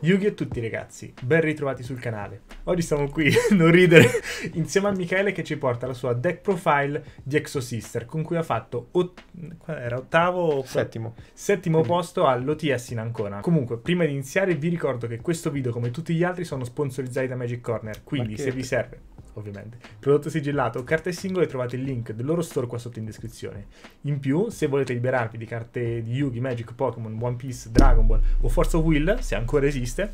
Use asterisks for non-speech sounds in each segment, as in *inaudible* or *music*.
Yugi a tutti ragazzi, ben ritrovati sul canale. Oggi siamo qui, *laughs* non ridere, insieme a Michele che ci porta la sua deck profile di Exosister con cui ha fatto ot era, ottavo settimo, settimo Quindi. posto all'OTS in Ancona. Comunque, prima di iniziare vi ricordo che questo video come tutti gli altri sono sponsorizzati da Magic Corner, quindi se vi serve ovviamente. Prodotto sigillato o carte singole trovate il link del loro store qua sotto in descrizione. In più, se volete liberarvi di carte di Yugi, Magic, Pokémon, One Piece, Dragon Ball o Force of Will, se ancora esiste...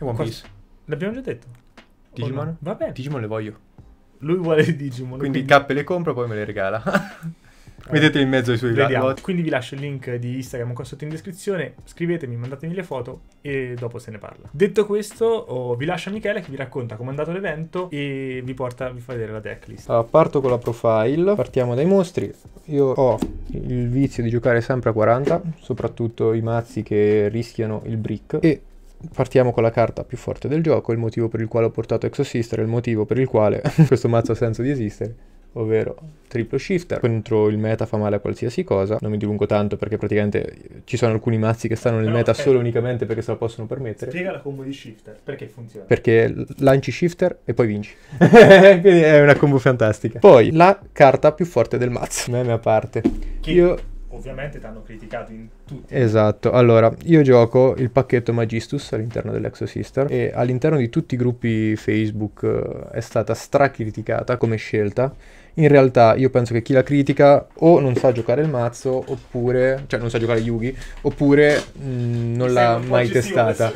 E One qua... Piece. L'abbiamo già detto. Digimon? Oh no? Va bene. Digimon le voglio. Lui vuole il Digimon. Quindi, quindi... cappe le compro, poi me le regala. *laughs* Vedete eh, in mezzo i suoi Vediamo. Quindi vi lascio il link di Instagram qua sotto in descrizione. Scrivetemi, mandatemi le foto e dopo se ne parla. Detto questo, oh, vi lascio a Michele che vi racconta come andato l'evento e vi porta, a vedere la decklist. Allora, ah, parto con la profile. Partiamo dai mostri. Io ho il vizio di giocare sempre a 40, soprattutto i mazzi che rischiano il brick. E partiamo con la carta più forte del gioco, il motivo per il quale ho portato Exosister, il motivo per il quale *laughs* questo mazzo ha senso di esistere ovvero triplo shifter. Contro il meta fa male a qualsiasi cosa. Non mi dilungo tanto perché praticamente ci sono alcuni mazzi che stanno nel Però, meta okay. Eh, solo unicamente perché se lo possono permettere. Spiega la combo di shifter, perché funziona? Perché lanci shifter e poi vinci. *laughs* Quindi è una combo fantastica. Poi la carta più forte del mazzo. Meme a parte. che Io ovviamente ti hanno criticato in tutti. Esatto, allora io gioco il pacchetto Magistus all'interno dell'exo sister e all'interno di tutti i gruppi Facebook eh, è stata stracriticata come scelta in realtà io penso che chi la critica o non sa giocare il mazzo, oppure, cioè non sa giocare Yugi, oppure mh, mm, non l'ha mai testata.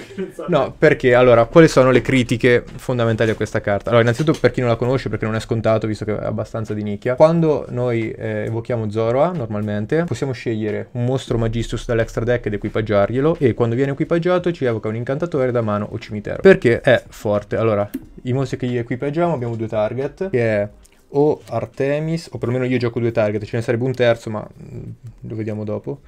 No, perché allora, quali sono le critiche fondamentali a questa carta? Allora, innanzitutto per chi non la conosce, perché non è scontato, visto che è abbastanza di nicchia, quando noi eh, evochiamo Zoroa, normalmente, possiamo scegliere un mostro Magistus dall'extra deck ed equipaggiarglielo, e quando viene equipaggiato ci evoca un incantatore da mano o cimitero. Perché è forte. Allora, i mostri che gli equipaggiamo abbiamo due target, che è o Artemis, o perlomeno io gioco due target, ce ne sarebbe un terzo, ma mm, lo vediamo dopo,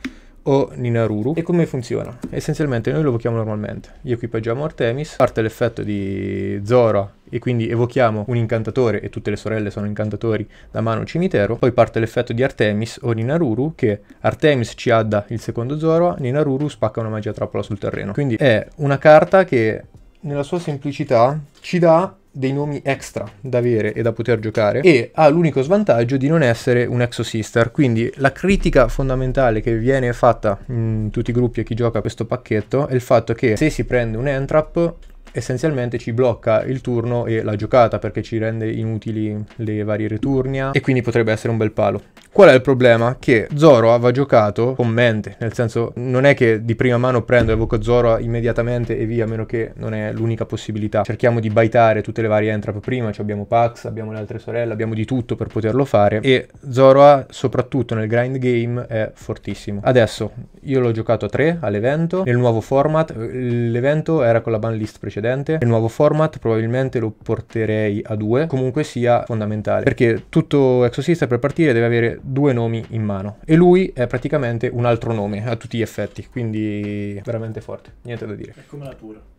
o Ninaruru. E come funziona? Essenzialmente noi lo evochiamo normalmente. Gli equipaggiamo Artemis, parte l'effetto di Zora e quindi evochiamo un incantatore, e tutte le sorelle sono incantatori, da mano cimitero, poi parte l'effetto di Artemis o Ninaruru, che Artemis ci adda il secondo Zoroa, Ninaruru spacca una magia trappola sul terreno. Quindi è una carta che nella sua semplicità, ci dà dei nomi extra da avere e da poter giocare e ha l'unico svantaggio di non essere un exosister quindi la critica fondamentale che viene fatta in tutti i gruppi a chi gioca questo pacchetto è il fatto che se si prende un entrap essenzialmente ci blocca il turno e la giocata perché ci rende inutili le varie returnia e quindi potrebbe essere un bel palo Qual è il problema? Che Zoro aveva giocato con mente, nel senso non è che di prima mano prendo e evoco Zoro immediatamente e via, a meno che non è l'unica possibilità. Cerchiamo di baitare tutte le varie entrap prima, cioè abbiamo Pax, abbiamo le altre sorelle, abbiamo di tutto per poterlo fare e Zoroa soprattutto nel grind game è fortissimo. Adesso io l'ho giocato a 3 all'evento, nel nuovo format, l'evento era con la ban list precedente, nel nuovo format probabilmente lo porterei a 2, comunque sia fondamentale perché tutto Exosista per partire deve avere due nomi in mano e lui è praticamente un altro nome a tutti gli effetti, quindi veramente forte, niente da dire. È come la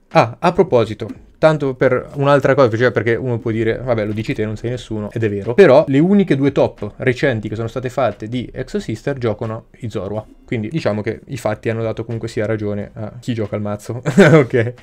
Ah, a proposito, tanto per un'altra cosa, cioè perché uno può dire, vabbè, lo dici te, non sei nessuno, ed è vero, però le uniche due top recenti che sono state fatte di Exosister giocano i Zorua, quindi diciamo che i fatti hanno dato comunque sia ragione a chi gioca al mazzo, *laughs* ok?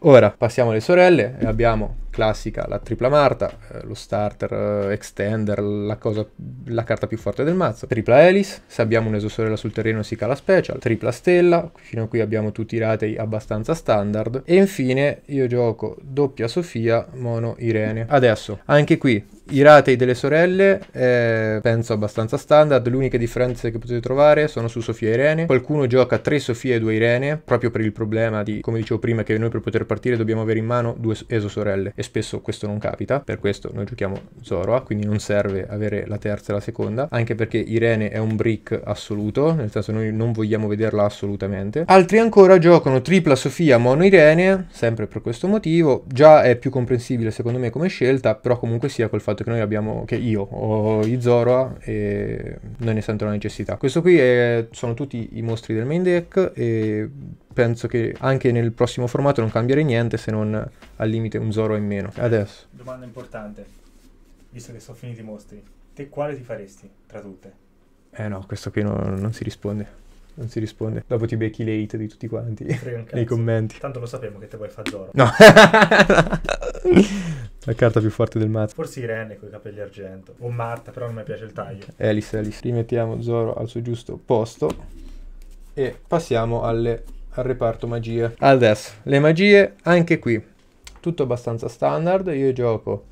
Ora, passiamo alle sorelle e abbiamo classica, la tripla marta, eh, lo starter, eh, extender, la, cosa, la carta più forte del mazzo, tripla Elis, se abbiamo un'esosorella sul terreno si cala special, tripla stella, fino a qui abbiamo tutti i ratei abbastanza standard, e infine io gioco doppia Sofia, mono Irene. Adesso, anche qui, i ratei delle sorelle eh, penso abbastanza standard, le uniche differenze che potete trovare sono su Sofia e Irene. Qualcuno gioca 3 Sofia e 2 Irene, proprio per il problema di, come dicevo prima, che noi per poter partire dobbiamo avere in mano due esosorelle. E spesso questo non capita, per questo noi giochiamo Zoroa, quindi non serve avere la terza e la seconda, anche perché Irene è un brick assoluto, nel senso noi non vogliamo vederla assolutamente. Altri ancora giocano tripla Sofia, mono Irene, sempre per questo motivo, già è più comprensibile secondo me come scelta, però comunque sia col fatto che noi abbiamo, che io ho i Zoroa e non ne sento la necessità. Questo qui è, sono tutti i mostri del main deck e penso che anche nel prossimo formato non cambierà niente se non al limite un Zoro in meno. Adesso. Domanda importante, visto che sono finiti i mostri, te quale ti faresti tra tutte? Eh no, questo qui no, non si risponde. Non si risponde. Dopo ti becchi late di tutti quanti *laughs* nei commenti. Tanto lo sappiamo che te vuoi fare Zoro. No. *laughs* La carta più forte del mazzo. Forse Irene con i capelli argento. O Marta, però non mi piace il taglio. Alice, Alice. Rimettiamo Zoro al suo giusto posto. E passiamo alle al reparto magie. Adesso, le magie anche qui, tutto abbastanza standard, io gioco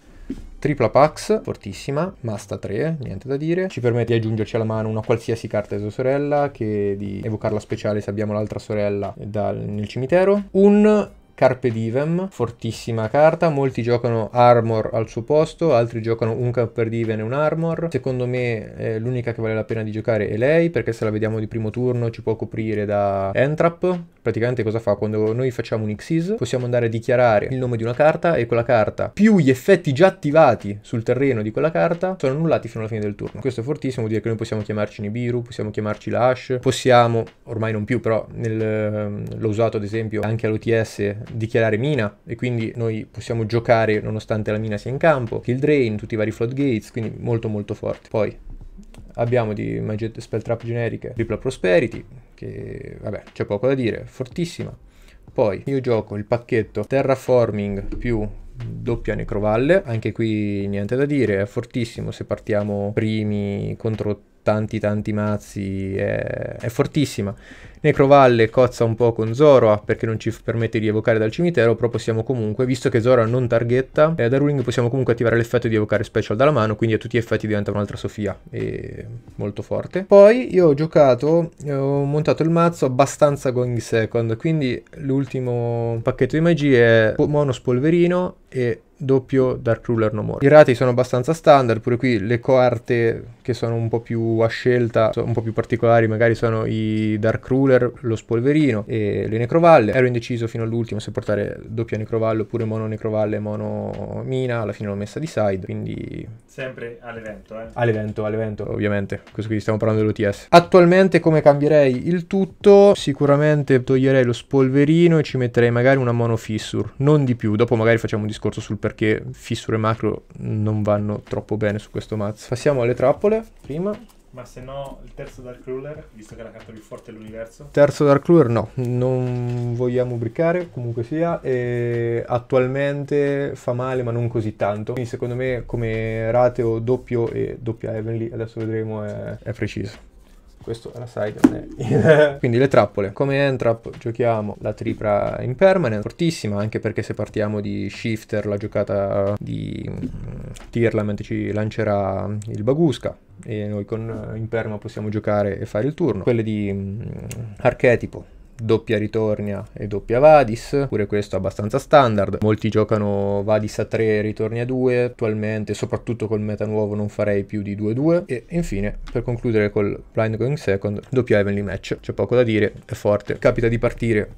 tripla pax, fortissima, masta 3, niente da dire. Ci permette di aggiungerci alla mano una qualsiasi carta di esosorella, che di evocarla speciale se abbiamo l'altra sorella dal, nel cimitero. Un Carpe Divem, fortissima carta, molti giocano Armor al suo posto, altri giocano un Carpe Divem e un Armor. Secondo me eh, l'unica che vale la pena di giocare è lei, perché se la vediamo di primo turno ci può coprire da Entrap, praticamente cosa fa? Quando noi facciamo un Xyz possiamo andare a dichiarare il nome di una carta e quella carta più gli effetti già attivati sul terreno di quella carta sono annullati fino alla fine del turno. Questo è fortissimo, vuol dire che noi possiamo chiamarci Nibiru, possiamo chiamarci Lash, possiamo, ormai non più però, nel, ehm, l'ho usato ad esempio anche all'OTS, dichiarare mina e quindi noi possiamo giocare nonostante la mina sia in campo, kill drain, tutti i vari floodgates, quindi molto molto forte. Poi abbiamo di Magic Spell Trap generiche Ripple Prosperity, che vabbè c'è poco da dire, fortissima. Poi io gioco il pacchetto terraforming più doppia necrovalle, anche qui niente da dire, è fortissimo se partiamo primi contro tanti tanti mazzi, è, è fortissima. Necrovalle cozza un po' con Zoroa ah, perché non ci permette di evocare dal cimitero, però possiamo comunque, visto che Zoroa non targhetta, eh, da ruling possiamo comunque attivare l'effetto di evocare special dalla mano, quindi a tutti gli effetti diventa un'altra Sofia, e molto forte. Poi io ho giocato, eh, ho montato il mazzo abbastanza going second, quindi l'ultimo pacchetto di magie è mono spolverino e doppio Dark Ruler No More. I rati sono abbastanza standard, pure qui le carte che sono un po' più a scelta, un po' più particolari magari sono i Dark Ruler Revolver, lo Spolverino e le Necrovalle. Ero indeciso fino all'ultimo se portare doppia Necrovalle oppure mono Necrovalle e mono Mina. Alla fine l'ho messa di side, quindi... Sempre all'evento, eh? All'evento, all'evento, ovviamente. Questo qui stiamo parlando dell'OTS. Attualmente come cambierei il tutto? Sicuramente toglierei lo Spolverino e ci metterei magari una mono Fissure. Non di più, dopo magari facciamo un discorso sul perché Fissure Macro non vanno troppo bene su questo mazzo. Passiamo alle trappole, prima. Ma se no, il terzo Dark Ruler, visto che è la carta più forte dell'universo? Terzo Dark Ruler no, non vogliamo bricare, comunque sia. E attualmente fa male, ma non così tanto. Quindi secondo me come rateo doppio e doppia Heavenly, adesso vedremo, è, è preciso. Questo la sai *laughs* Quindi le trappole. Come Entrap giochiamo la tripla impermanent, fortissima, anche perché se partiamo di Shifter, la giocata di mm, Tirlament ci lancerà il Bagusca e noi con eh, Imperma possiamo giocare e fare il turno. Quelle di mh, mm, Archetipo doppia ritornia e doppia Vadis, pure questo abbastanza standard, molti giocano Vadis a 3 ritorni a 2, attualmente soprattutto col meta nuovo non farei più di 2-2 e infine per concludere col Blind Going Second, doppia Heavenly Match, c'è poco da dire, è forte, capita di partire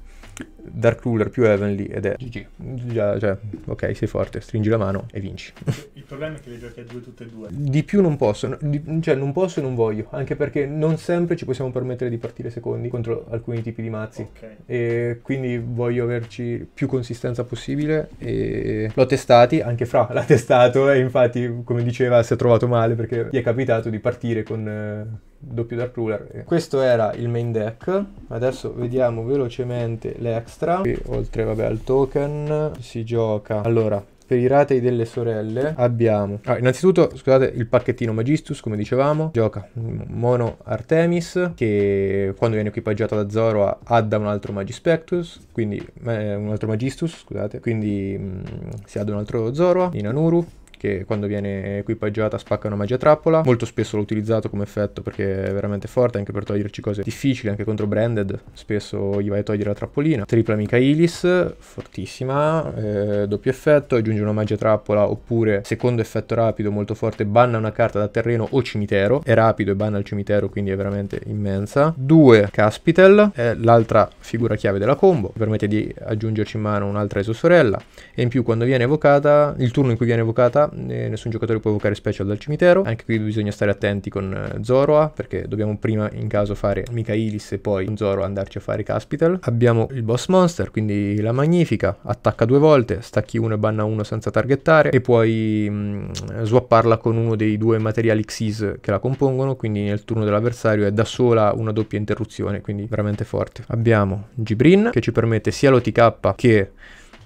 Dark Ruler più Heavenly ed è... GG. Già, cioè, ok, sei forte, stringi la mano e vinci. Il *laughs* problema è che le giochi a due tutte e due. Di più non posso, di, cioè non posso e non voglio, anche perché non sempre ci possiamo permettere di partire secondi contro alcuni tipi di mazzi. Okay. E quindi voglio averci più consistenza possibile e l'ho testati, anche Fra l'ha testato e infatti, come diceva, si è trovato male perché gli è capitato di partire con... Eh, doppio Dark Ruler questo era il main deck adesso vediamo velocemente l'extra destra. Qui, oltre vabbè, al token si gioca... Allora, per i ratei delle sorelle abbiamo ah, innanzitutto scusate il pacchettino Magistus come dicevamo gioca mono Artemis che quando viene equipaggiato da Zoro adda un altro Magispectus quindi eh, un altro Magistus scusate quindi mh, mm, si adda un altro Zoro anuru che quando viene equipaggiata spacca una magia trappola. Molto spesso l'ho utilizzato come effetto perché è veramente forte anche per toglierci cose difficili, anche contro branded. Spesso gli vai a togliere la trappolina. Tripla Michaelis, fortissima, eh, doppio effetto, aggiunge una magia trappola oppure secondo effetto rapido molto forte, banna una carta da terreno o cimitero. È rapido e banna il cimitero, quindi è veramente immensa. 2 Caspitel, è l'altra figura chiave della combo, permette di aggiungerci in mano un'altra esosorella e in più quando viene evocata, il turno in cui viene evocata Zoroa, eh, nessun giocatore può evocare special dal cimitero, anche qui bisogna stare attenti con eh, Zoroa perché dobbiamo prima in caso fare Michaelis e poi con Zoroa andarci a fare Caspital. Abbiamo il boss monster, quindi la magnifica, attacca due volte, stacchi uno e banna uno senza targettare e puoi mh, mm, swapparla con uno dei due materiali Xyz che la compongono, quindi nel turno dell'avversario è da sola una doppia interruzione, quindi veramente forte. Abbiamo Gibrin che ci permette sia l'OTK che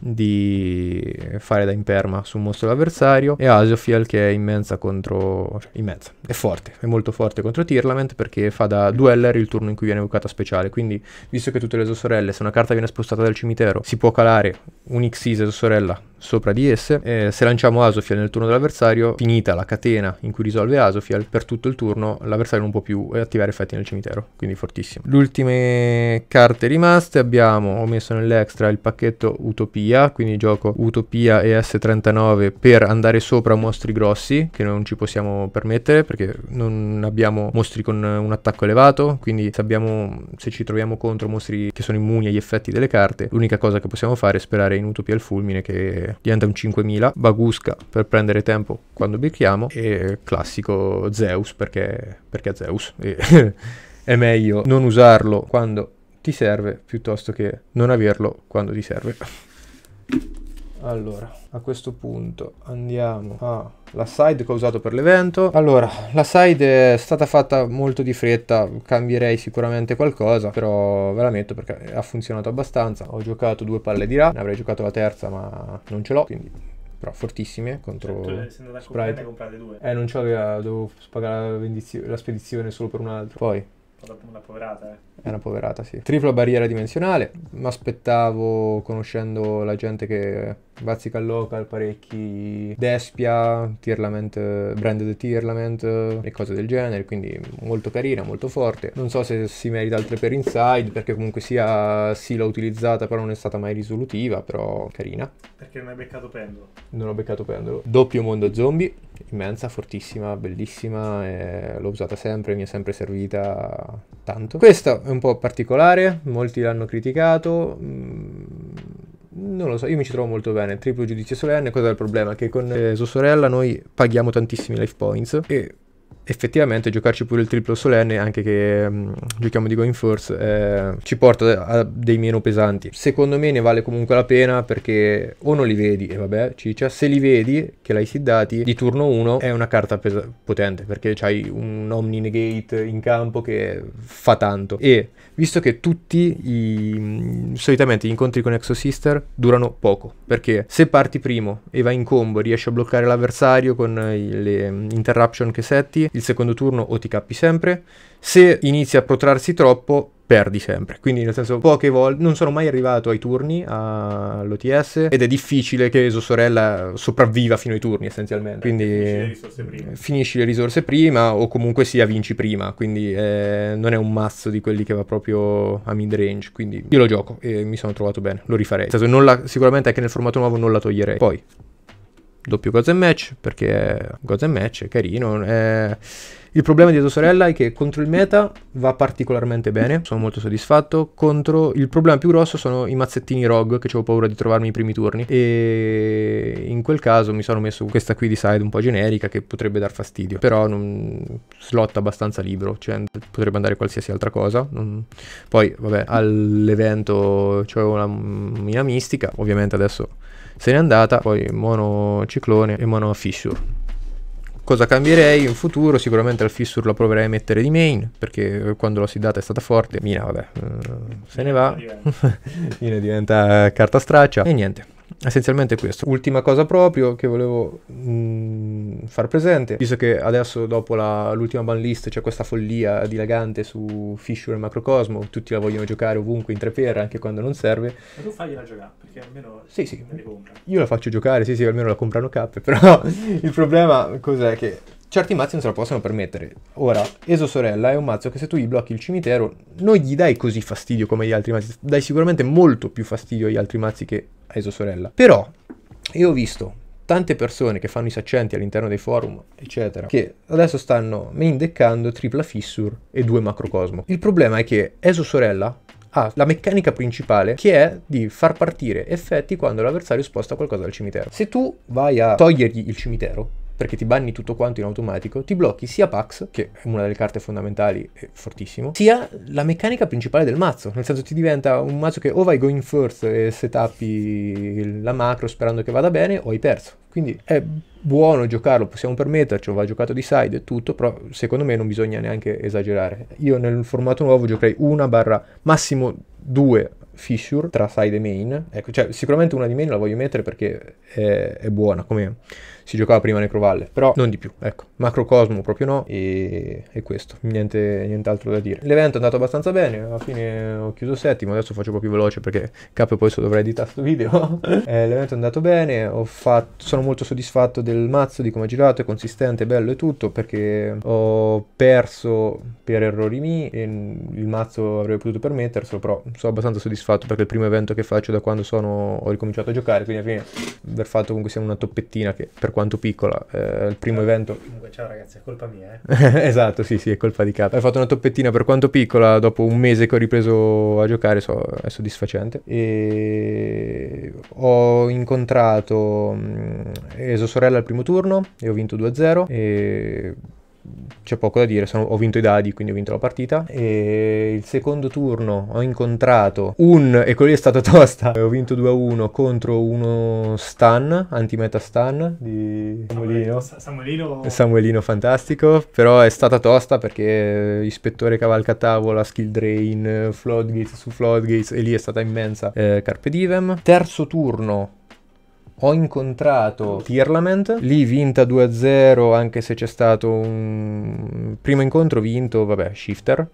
di fare da imperma su un mostro avversario e Asofiel che è immensa contro... Cioè, immensa, è forte, è molto forte contro Tirlament perché fa da dueller il turno in cui viene evocata speciale, quindi visto che tutte le esosorelle, se una carta viene spostata dal cimitero, si può calare un Xyz esosorella sopra di esse. Eh, se lanciamo Asofiel nel turno dell'avversario, finita la catena in cui risolve Asofiel, per tutto il turno l'avversario non può più eh, attivare effetti nel cimitero, quindi fortissimo. Le ultime carte rimaste abbiamo, ho messo nell'extra il pacchetto Utopia, quindi gioco Utopia e S39 per andare sopra mostri grossi, che non ci possiamo permettere perché non abbiamo mostri con un attacco elevato, quindi se, abbiamo, se ci troviamo contro mostri che sono immuni agli effetti delle carte, l'unica cosa che possiamo fare è sperare in Utopia il fulmine che diventa un 5000, Bagusca per prendere tempo quando birchiamo e classico Zeus perché, perché Zeus *laughs* è meglio non usarlo quando ti serve piuttosto che non averlo quando ti serve. Allora, a questo punto andiamo a la side che ho usato per l'evento. Allora, la side è stata fatta molto di fretta, cambierei sicuramente qualcosa, però ve la metto perché ha funzionato abbastanza. Ho giocato due palle di là, ne avrei giocato la terza ma non ce l'ho, quindi però fortissime contro cioè, tu sei andato a comprare due. Eh, non ce l'aveva, dovevo pagare la, la spedizione solo per un altro. Poi una poverata, eh. È una poverata, sì. Tripla barriera dimensionale. Mi aspettavo, conoscendo la gente che Bazzica Local, parecchi Despia, Tierlament, brand di Tierlament e cose del genere, quindi molto carina, molto forte. Non so se si merita altre per Inside, perché comunque sia sì l'ho utilizzata, però non è stata mai risolutiva, però carina. Perché non hai beccato pendolo? Non ho beccato pendolo. Doppio mondo zombie, immensa, fortissima, bellissima, eh, l'ho usata sempre, mi è sempre servita tanto. Questa è un po' particolare, molti l'hanno criticato. Mm non lo so, io mi ci trovo molto bene. Triplo giudizio solenne, cosa è il problema? Che con eh, sua sorella noi paghiamo tantissimi life points e effettivamente giocarci pure il triplo solenne, anche che mh, mm, giochiamo di going force, eh, ci porta a dei meno pesanti. Secondo me ne vale comunque la pena perché o non li vedi, e vabbè, ciccia, se li vedi, che l'hai siddati, di turno 1 è una carta potente perché c'hai un Omni Negate in campo che fa tanto. E visto che tutti i, mm, solitamente gli incontri con Exo Sister durano poco, perché se parti primo e vai in combo, riesci a bloccare l'avversario con eh, le mm, interruption che setti, il il secondo turno o ti cappi sempre, se inizia a protrarsi troppo perdi sempre. Quindi, nel senso, poche volte non sono mai arrivato ai turni all'OTS ed è difficile che Esosorella sopravviva fino ai turni, essenzialmente. Quindi, finisci le, finisci le risorse prima, o comunque sia vinci prima. Quindi, eh, non è un mazzo di quelli che va proprio a mid range. Quindi, io lo gioco e mi sono trovato bene. Lo rifarei. Nel senso, la, sicuramente anche nel formato nuovo non la toglierei. Poi, doppio Gods Match perché Gods Match è carino. È... Il problema di tua sorella è che contro il meta va particolarmente bene, sono molto soddisfatto. Contro il problema più grosso sono i mazzettini rogue che avevo paura di trovarmi i primi turni e in quel caso mi sono messo questa qui di side un po' generica che potrebbe dar fastidio, però non slot abbastanza libero, cioè potrebbe andare qualsiasi altra cosa. Non... Poi vabbè, all'evento c'è una mina mistica, ovviamente adesso se n'è andata, poi mono ciclone e mono fissure. Cosa cambierei in futuro? Sicuramente al fissure lo proverei a mettere di main, perché eh, quando l'ho sidata è stata forte, Mina vabbè, mm, se ne va, Mina *laughs* diventa carta straccia e niente essenzialmente questo. Ultima cosa proprio che volevo mh, mm, far presente, visto che adesso dopo la, l'ultima list c'è questa follia dilagante su Fisher e Macrocosmo, tutti la vogliono giocare ovunque in tre per, anche quando non serve. Ma tu fagliela giocare, perché almeno sì, sì. me ne compra. Io la faccio giocare, sì sì, almeno la comprano K, però *laughs* il problema cos'è che certi mazzi non se la possono permettere. Ora, Eso Sorella è un mazzo che se tu gli blocchi il cimitero non gli dai così fastidio come gli altri mazzi, dai sicuramente molto più fastidio agli altri mazzi che hai tua sorella. Però io ho visto tante persone che fanno i saccenti all'interno dei forum, eccetera, che adesso stanno indeccando tripla fissure e due macrocosmo. Il problema è che Eso sorella ha la meccanica principale che è di far partire effetti quando l'avversario sposta qualcosa dal cimitero. Se tu vai a togliergli il cimitero, perché ti banni tutto quanto in automatico, ti blocchi sia Pax, che è una delle carte fondamentali e fortissimo, sia la meccanica principale del mazzo. Nel senso ti diventa un mazzo che o vai going first e setappi la macro sperando che vada bene, o hai perso. Quindi è buono giocarlo, possiamo permettercelo, va giocato di side e tutto, però secondo me non bisogna neanche esagerare. Io nel formato nuovo giocherei una barra massimo due fissure tra side e main. Ecco, cioè, sicuramente una di main la voglio mettere perché è, è buona come si giocava prima Necrovalle, però non di più, ecco. Macrocosmo proprio no e, e questo, niente, nient'altro da dire. L'evento è andato abbastanza bene, alla fine ho chiuso settimo, adesso faccio un po' più veloce perché capo poi se dovrei editare questo video. *laughs* eh, l'evento è andato bene, ho fatto, sono molto soddisfatto del mazzo, di come è girato, è consistente, bello e tutto, perché ho perso per errori mi e il mazzo avrebbe potuto permetterselo, però sono abbastanza soddisfatto perché è il primo evento che faccio da quando sono, ho ricominciato a giocare, quindi alla fine aver fatto comunque sia una toppettina che per quanto quanto piccola, eh, il primo ciao, evento... Comunque ciao ragazzi, è colpa mia, eh? *laughs* esatto, sì, sì, è colpa di capo. Hai fatto una toppettina per quanto piccola, dopo un mese che ho ripreso a giocare, so, è soddisfacente. E ho incontrato mh, mm, Esosorella al primo turno e ho vinto 2-0 e c'è poco da dire, sono, ho vinto i dadi, quindi ho vinto la partita. E il secondo turno ho incontrato un, e quello è stato *laughs* tosta, ho vinto 2-1 contro uno stun, anti-meta stan di Samuelino. Samuelino. Samuelino fantastico, però è stata tosta perché ispettore cavalca tavola, skill drain, floodgates su floodgates, e lì è stata immensa eh, Carpe Divem. Terzo turno ho incontrato Tirlament, lì vinta 2-0 anche se c'è stato un primo incontro vinto, vabbè, Shifter.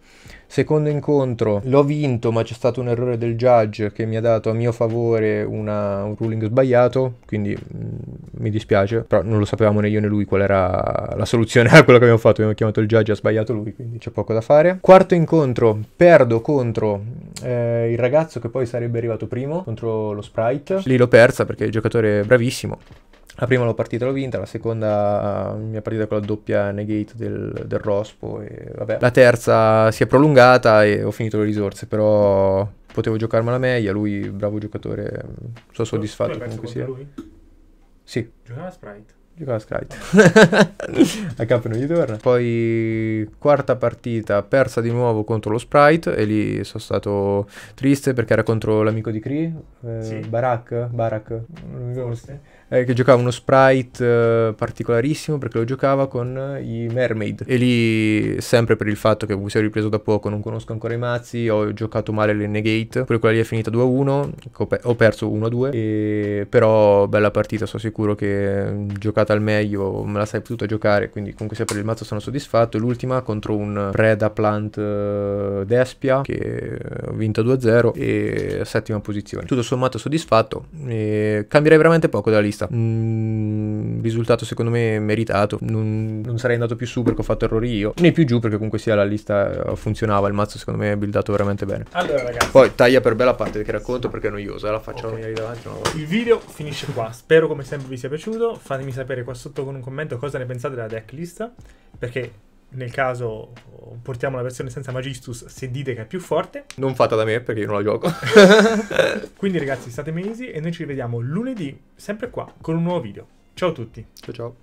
Secondo incontro l'ho vinto, ma c'è stato un errore del judge che mi ha dato a mio favore una, un ruling sbagliato, quindi mh, mm, mi dispiace, però non lo sapevamo né io né lui qual era la soluzione a quello che abbiamo fatto, abbiamo chiamato il judge, ha sbagliato lui, quindi c'è poco da fare. Quarto incontro, perdo contro eh, il ragazzo che poi sarebbe arrivato primo, contro lo Sprite. Lì l'ho persa perché il giocatore è bravissimo, la prima l'ho partita, l'ho vinta, la seconda uh, mi è partita con la doppia negate del, del Rospo e vabbè. La terza si è prolungata e ho finito le risorse, però potevo giocarmela meglio, lui bravo giocatore, mm, sono soddisfatto tu comunque sia. Lui? Sì. Giocava Sprite. Giocava Sprite. Ah. *laughs* a capo non gli torna. Poi quarta partita persa di nuovo contro lo Sprite e lì sono stato triste perché era contro l'amico di Cree, eh, sì. Barak, Barak, non mi ricordo. Forse eh, che giocava uno sprite eh, particolarissimo perché lo giocava con eh, i Mermaid. E lì, sempre per il fatto che mi sono ripreso da poco, non conosco ancora i mazzi, ho giocato male le Negate, poi quella lì è finita 2-1, ho perso 1-2, e... però bella partita, sono sicuro che mm, giocata al meglio me la sei potuta giocare, quindi comunque sia per il mazzo sono soddisfatto. L'ultima contro un Preda Plant eh, Despia che eh, ho vinto 2-0 e settima posizione. Tutto sommato soddisfatto, e cambierei veramente poco da lista vista. Mm, risultato secondo me meritato, non, non, sarei andato più su perché ho fatto errori io, né più giù perché comunque sia la lista eh, funzionava, il mazzo secondo me è buildato veramente bene. Allora ragazzi. Poi taglia per bella parte che racconto perché è noiosa, la facciamo okay. lì davanti. No? Il video finisce qua, spero come sempre vi sia piaciuto, fatemi sapere qua sotto con un commento cosa ne pensate della decklist, perché nel caso portiamo la versione senza Magistus se dite che è più forte. Non fatta da me perché io non la gioco. *laughs* Quindi ragazzi state mesi e noi ci rivediamo lunedì sempre qua con un nuovo video. Ciao a tutti. Ciao ciao.